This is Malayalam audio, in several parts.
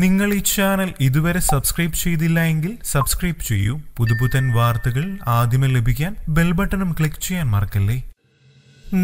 നിങ്ങൾ ഈ ചാനൽ ഇതുവരെ സബ്സ്ക്രൈബ് ചെയ്തില്ല എങ്കിൽ സബ്സ്ക്രൈബ് ചെയ്യൂ പുതുപുത്തൻ വാർത്തകൾ ആദ്യമേ ലഭിക്കാൻ ബെൽ ബട്ടണും ക്ലിക്ക് ചെയ്യാൻ മറക്കല്ലേ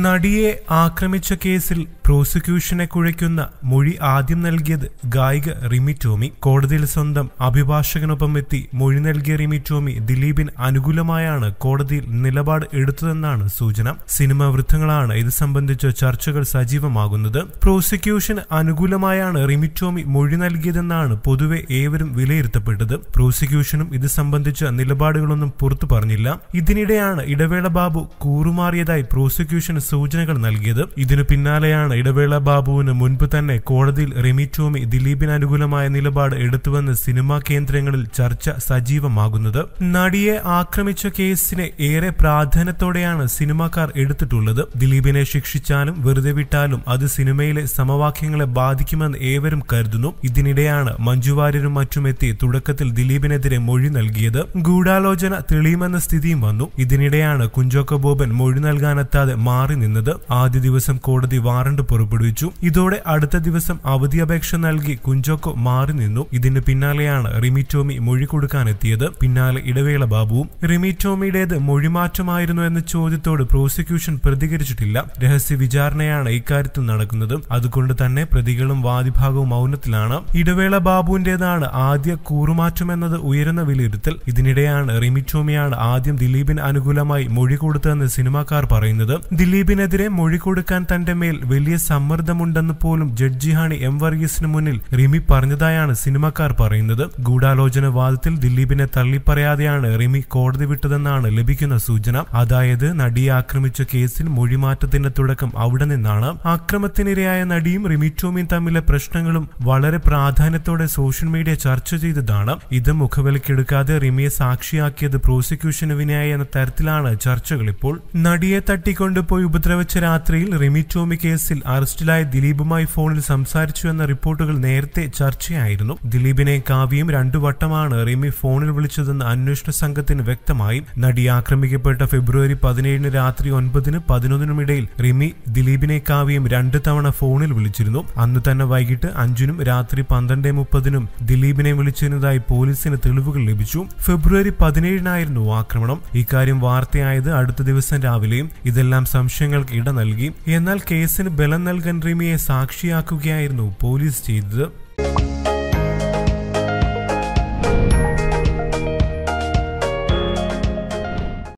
നടിയെ ആക്രമിച്ച കേസിൽ പ്രോസിക്യൂഷനെ കുഴയ്ക്കുന്ന മൊഴി ആദ്യം നൽകിയത് ഗായിക റിമി ടോമി കോടതിയിൽ സ്വന്തം അഭിഭാഷകനൊപ്പം എത്തി മൊഴി നൽകിയ റിമി ടോമി ദിലീപിന് അനുകൂലമായാണ് കോടതിയിൽ നിലപാട് എടുത്തതെന്നാണ് സൂചന സിനിമ വൃത്തങ്ങളാണ് ഇത് സംബന്ധിച്ച ചർച്ചകൾ സജീവമാകുന്നത് പ്രോസിക്യൂഷന് അനുകൂലമായാണ് റിമി ടോമി മൊഴി നൽകിയതെന്നാണ് പൊതുവെ ഏവരും വിലയിരുത്തപ്പെട്ടത് പ്രോസിക്യൂഷനും ഇത് സംബന്ധിച്ച നിലപാടുകളൊന്നും പുറത്തു പറഞ്ഞില്ല ഇതിനിടെയാണ് ഇടവേള ബാബു കൂറുമാറിയതായി പ്രോസിക്യൂഷന് സൂചനകൾ നൽകിയത് ഇതിനു പിന്നാലെയാണ് ഇടവേള ബാബുവിന് മുൻപ് തന്നെ കോടതിയിൽ റിമി ടോമി ദിലീപിന് അനുകൂലമായ നിലപാട് എടുത്തുവെന്ന് സിനിമാ കേന്ദ്രങ്ങളിൽ ചർച്ച സജീവമാകുന്നത് നടിയെ ആക്രമിച്ച കേസിനെ ഏറെ പ്രാധാന്യത്തോടെയാണ് സിനിമാക്കാർ എടുത്തിട്ടുള്ളത് ദിലീപിനെ ശിക്ഷിച്ചാലും വെറുതെ വിട്ടാലും അത് സിനിമയിലെ സമവാക്യങ്ങളെ ബാധിക്കുമെന്ന് ഏവരും കരുതുന്നു ഇതിനിടെയാണ് മഞ്ജു വാര്യരും മറ്റുമെത്തി തുടക്കത്തിൽ ദിലീപിനെതിരെ മൊഴി നൽകിയത് ഗൂഢാലോചന തെളിയുമെന്ന സ്ഥിതിയും വന്നു ഇതിനിടെയാണ് കുഞ്ചോക്കബോബൻ മൊഴി നൽകാനെത്താതെ മാറി നിന്നത് ആദ്യ ദിവസം കോടതി വാറണ്ട് പുറപ്പെടുവിച്ചു ഇതോടെ അടുത്ത ദിവസം അവധി അപേക്ഷ നൽകി കുഞ്ചോക്കോ മാറി നിന്നു ഇതിന് പിന്നാലെയാണ് റിമി ടോമി മൊഴി കൊടുക്കാനെത്തിയത് പിന്നാലെ ഇടവേള ബാബുവും റിമി ടോമിയുടേത് മൊഴിമാറ്റമായിരുന്നു എന്ന ചോദ്യത്തോട് പ്രോസിക്യൂഷൻ പ്രതികരിച്ചിട്ടില്ല രഹസ്യ വിചാരണയാണ് ഇക്കാര്യത്തിൽ നടക്കുന്നത് അതുകൊണ്ട് തന്നെ പ്രതികളും വാദിഭാഗവും മൗനത്തിലാണ് ഇടവേള ബാബുവിന്റേതാണ് ആദ്യ കൂറുമാറ്റം എന്നത് ഉയരുന്ന വിലയിരുത്തൽ ഇതിനിടെയാണ് റിമി ടോമിയാണ് ആദ്യം ദിലീപിന് അനുകൂലമായി മൊഴി കൊടുത്തതെന്ന് സിനിമാക്കാർ പറയുന്നത് ദിലീപിനെതിരെ മൊഴി കൊടുക്കാൻ തന്റെ മേൽ വലിയ വലിയ സമ്മർദ്ദമുണ്ടെന്ന് പോലും ജഡ്ജി ഹാണി എം വർഗീസിന് മുന്നിൽ റിമി പറഞ്ഞതായാണ് സിനിമക്കാർ പറയുന്നത് ഗൂഢാലോചന വാദത്തിൽ ദിലീപിനെ തള്ളിപ്പറയാതെയാണ് റിമി കോടതി വിട്ടതെന്നാണ് ലഭിക്കുന്ന സൂചന അതായത് നടിയെ ആക്രമിച്ച കേസിൽ മൊഴിമാറ്റത്തിന്റെ തുടക്കം അവിടെ നിന്നാണ് ആക്രമത്തിനിരയായ നടിയും റിമി ടോമിയും തമ്മിലെ പ്രശ്നങ്ങളും വളരെ പ്രാധാന്യത്തോടെ സോഷ്യൽ മീഡിയ ചർച്ച ചെയ്തതാണ് ഇത് മുഖവിലക്കെടുക്കാതെ റിമിയെ സാക്ഷിയാക്കിയത് പ്രോസിക്യൂഷന് വിനായി എന്ന തരത്തിലാണ് ചർച്ചകൾ ഇപ്പോൾ നടിയെ തട്ടിക്കൊണ്ടുപോയി ഉപദ്രവിച്ച രാത്രിയിൽ റിമി ടോമി കേസിൽ അറസ്റ്റിലായ ദിലീപുമായി ഫോണിൽ സംസാരിച്ചു എന്ന റിപ്പോർട്ടുകൾ നേരത്തെ ചർച്ചയായിരുന്നു ദിലീപിനെ കാവ്യയും രണ്ടു വട്ടമാണ് റിമി ഫോണിൽ വിളിച്ചതെന്ന് അന്വേഷണ സംഘത്തിന് വ്യക്തമായി നടി ആക്രമിക്കപ്പെട്ട ഫെബ്രുവരി പതിനേഴിന് രാത്രി ഒൻപതിന് പതിനൊന്നിനും ഇടയിൽ റിമി ദിലീപിനെ കാവ്യയും രണ്ട് തവണ ഫോണിൽ വിളിച്ചിരുന്നു അന്ന് തന്നെ വൈകിട്ട് അഞ്ചിനും രാത്രി പന്ത്രണ്ടേ മുപ്പതിനും ദിലീപിനെ വിളിച്ചിരുന്നതായി പോലീസിന് തെളിവുകൾ ലഭിച്ചു ഫെബ്രുവരി പതിനേഴിനായിരുന്നു ആക്രമണം ഇക്കാര്യം വാർത്തയായത് അടുത്ത ദിവസം രാവിലെയും ഇതെല്ലാം സംശയങ്ങൾക്ക് ഇട നൽകി എന്നാൽ കേസിന് വെള്ളം റിമിയെ സാക്ഷിയാക്കുകയായിരുന്നു പോലീസ് ചെയ്തത്